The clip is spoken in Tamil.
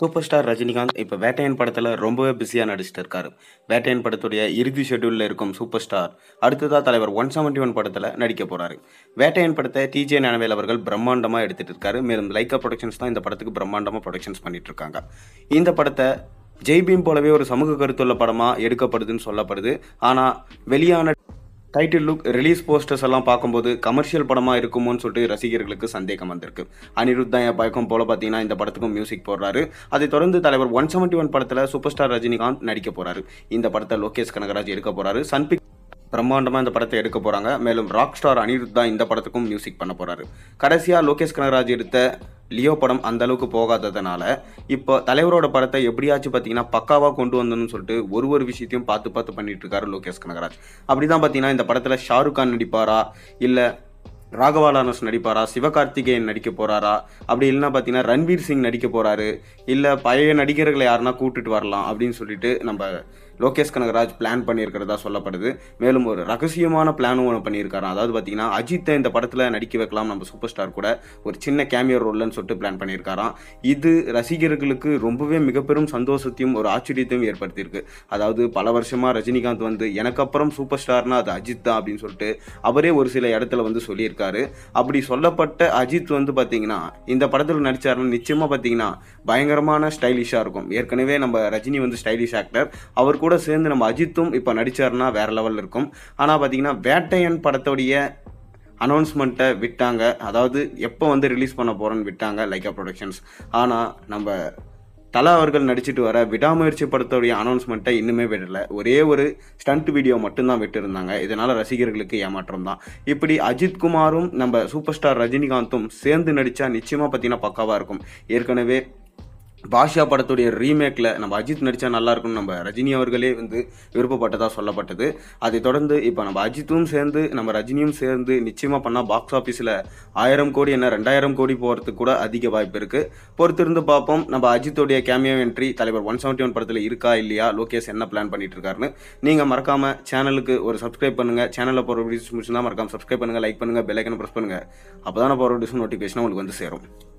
சூப்பர் ஸ்டார் ரஜினிகாந்த் இப்போ வேட்டையன் படத்தில் ரொம்பவே பிஸியாக நடிச்சுட்டு இருக்காரு வேட்டையன் படத்துடைய இறுதி ஷெட்யூலில் இருக்கும் சூப்பர் ஸ்டார் அடுத்ததாக தலைவர் ஒன் செவன்டி ஒன் படத்தில் நடிக்க போகிறாரு வேட்டையன் படத்தை டிஜே நானவேல் அவர்கள் பிரம்மாண்டமாக எடுத்துகிட்டு இருக்காரு மேலும் லைக்கா ப்ரொடக்ஷன்ஸ் தான் இந்த படத்துக்கு பிரம்மாண்டமாக ப்ரொடக்ஷன்ஸ் பண்ணிட்டு இருக்காங்க இந்த படத்தை ஜெய்பீம் போலவே ஒரு சமூக கருத்துள்ள படமாக எடுக்கப்படுதுன்னு சொல்லப்படுது ஆனால் வெளியான டைட்டில் லுக் ரிலீஸ் போஸ்டர்ஸ் எல்லாம் பார்க்கும்போது கமர்ஷியல் படமாக இருக்குமோன்னு சொல்லிட்டு ரசிகர்களுக்கு சந்தேகம் வந்திருக்கு அனிருத் தான் என் பயக்கம் போல பார்த்தீங்கன்னா இந்த படத்துக்கும் மியூசிக் போடுறாரு அதை தொடர்ந்து தலைவர் ஒன் செவன்ட்டி ஒன் படத்தில் சூப்பர் ஸ்டார் ரஜினிகாந்த் நடிக்க போகிறாரு இந்த படத்தை லோகேஷ் கனகராஜ் எடுக்க போகிறாரு சன்பிக் பிரம்மாண்டமாக இந்த படத்தை எடுக்க போகிறாங்க மேலும் ராக் ஸ்டார் அனிருத் தான் இந்த படத்துக்கும் மியூசிக் பண்ண போகிறாரு கடைசியாக லோகேஷ் கனகராஜ் எடுத்த லியோ படம் அந்த அளவுக்கு போகாததுனால இப்போ தலைவரோட படத்தை எப்படியாச்சும் பார்த்தீங்கன்னா பக்காவாக கொண்டு வந்தணும்னு சொல்லிட்டு ஒரு ஒரு விஷயத்தையும் பார்த்து பார்த்து பண்ணிட்டு இருக்காரு லோகேஷ் கனகராஜ் அப்படி தான் பார்த்தீங்கன்னா இந்த படத்தில் ஷாருக் கான் நடிப்பாரா இல்லை ராகவாலானஸ் நடிப்பாரா சிவகார்த்திகேயன் நடிக்க போகிறாரா அப்படி இல்லைன்னா பார்த்தீங்கன்னா ரன்வீர் சிங் நடிக்க போகிறாரு இல்லை பழைய நடிகர்களை யாருன்னா கூட்டுட்டு வரலாம் அப்படின்னு சொல்லிட்டு நம்ம லோகேஷ் கனகராஜ் பிளான் பண்ணியிருக்கிறதா சொல்லப்படுது மேலும் ஒரு ரகசியமான பிளானும் ஒன்று பண்ணியிருக்காரு அதாவது பார்த்தீங்கன்னா அஜித்தை இந்த படத்தில் நடிக்க வைக்கலாம் நம்ம சூப்பர் ஸ்டார் கூட ஒரு சின்ன கேமியோ ரோல்னு சொல்லிட்டு பிளான் பண்ணியிருக்காராம் இது ரசிகர்களுக்கு ரொம்பவே மிகப்பெரும் சந்தோஷத்தையும் ஒரு ஆச்சரியத்தையும் ஏற்படுத்தியிருக்கு அதாவது பல வருஷமாக ரஜினிகாந்த் வந்து எனக்கு அப்புறம் சூப்பர் ஸ்டார்னா அது அஜித் தான் அப்படின்னு சொல்லிட்டு அவரே ஒரு சில இடத்துல வந்து சொல்லியிருக்காரு அப்படி சொல்லப்பட்ட அஜித் வந்து பார்த்தீங்கன்னா இந்த படத்தில் நடித்தாருன்னு நிச்சயமாக பார்த்தீங்கன்னா பயங்கரமான ஸ்டைலிஷாக இருக்கும் ஏற்கனவே நம்ம ரஜினி வந்து ஸ்டைலிஷ் ஆக்டர் அவர் கூட கூட சேர்ந்து நம்ம அஜித்தும் இப்போ நடித்தார்னா வேறு லெவலில் இருக்கும் ஆனால் பார்த்தீங்கன்னா வேட்டையன் படத்தோடைய அனௌன்ஸ்மெண்ட்டை விட்டாங்க அதாவது எப்போ வந்து ரிலீஸ் பண்ண போகிறோன்னு விட்டாங்க லைக்கா ப்ரொடக்ஷன்ஸ் ஆனால் நம்ம தலா அவர்கள் நடிச்சிட்டு வர விடாமுயற்சி படத்தோடைய அனௌன்ஸ்மெண்ட்டை இன்னுமே விடலை ஒரே ஒரு ஸ்டண்ட் வீடியோ மட்டும்தான் விட்டுருந்தாங்க இதனால் ரசிகர்களுக்கு ஏமாற்றம் தான் இப்படி அஜித் குமாரும் நம்ம சூப்பர் ஸ்டார் ரஜினிகாந்தும் சேர்ந்து நடித்தா நிச்சயமாக பார்த்தீங்கன்னா பக்காவாக இருக்கும் ஏற்கனவே பாஷா படத்துடைய ரீமேக்கில் நம்ம அஜித் நடித்தா நல்லாயிருக்கும்னு நம்ம ரஜினி அவர்களே வந்து விருப்பப்பட்டதாக சொல்லப்பட்டது அதை தொடர்ந்து இப்போ நம்ம அஜித்தும் சேர்ந்து நம்ம ரஜினியும் சேர்ந்து நிச்சயமாக பண்ணால் பாக்ஸ் ஆஃபீஸில் ஆயிரம் கோடி என்ன ரெண்டாயிரம் கோடி போகிறதுக்கு கூட அதிக வாய்ப்பு இருக்குது பொறுத்திருந்து பார்ப்போம் நம்ம அஜித்துடைய கேமியோ என்ட்ரி தலைவர் ஒன் செவன்ட்டி ஒன் படத்தில் இருக்கா இல்லையா லோகேஷ் என்ன பிளான் பண்ணிட்டு இருக்காருன்னு நீங்கள் மறக்காமல் சேனலுக்கு ஒரு சப்ஸ்கிரைப் பண்ணுங்கள் சேனலில் போகிற வீடியோஸ் முடிச்சுன்னா மறக்காமல் சப்ஸ்கிரைப் பண்ணுங்கள் லைக் பண்ணுங்கள் பெல்லைக்கனை ப்ரெஸ் பண்ணுங்கள் அப்போ தான் போகிற வீடியோஸ் நோட்டிஃபிகேஷன் உங்களுக்கு வந்து சேரும்